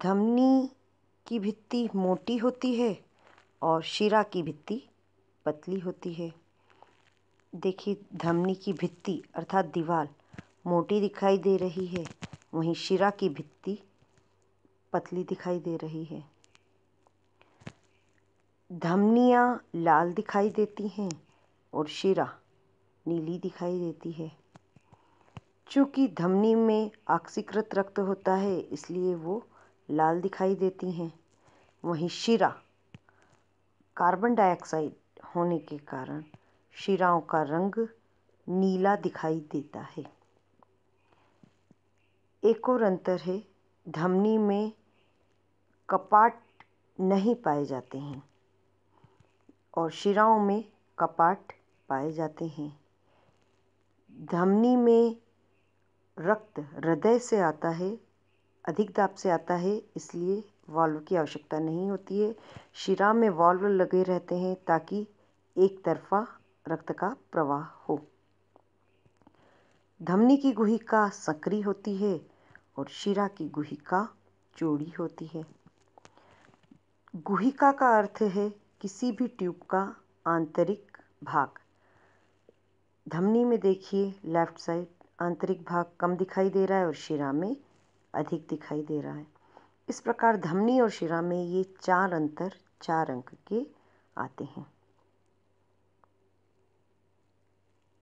धमनी की भित्ति मोटी होती है और शिरा की भित्ति पतली होती है देखिए धमनी की भित्ति अर्थात दीवार मोटी दिखाई दे रही है वहीं शिरा की भित्ति पतली दिखाई दे रही है धमनियाँ लाल दिखाई देती हैं और शिरा नीली दिखाई देती है चूँकि धमनी में आक्सीकृत रक्त होता है इसलिए वो लाल दिखाई देती हैं वहीं शिरा कार्बन डाइऑक्साइड होने के कारण शिराओं का रंग नीला दिखाई देता है एक और अंतर है धमनी में कपाट नहीं पाए जाते हैं और शिराओं में कपाट पाए जाते हैं धमनी में रक्त हृदय से आता है अधिक दाब से आता है इसलिए वॉल्व की आवश्यकता नहीं होती है शिरा में वॉल्व लगे रहते हैं ताकि एक तरफा रक्त का प्रवाह हो धमनी की गुहिका सक्रिय होती है और शिरा की गुहिका चौड़ी होती है गुहिका का अर्थ है किसी भी ट्यूब का आंतरिक भाग धमनी में देखिए लेफ्ट साइड आंतरिक भाग कम दिखाई दे रहा है और शिरा में अधिक दिखाई दे रहा है इस प्रकार धमनी और शिरा में ये चार अंतर चार अंक के आते हैं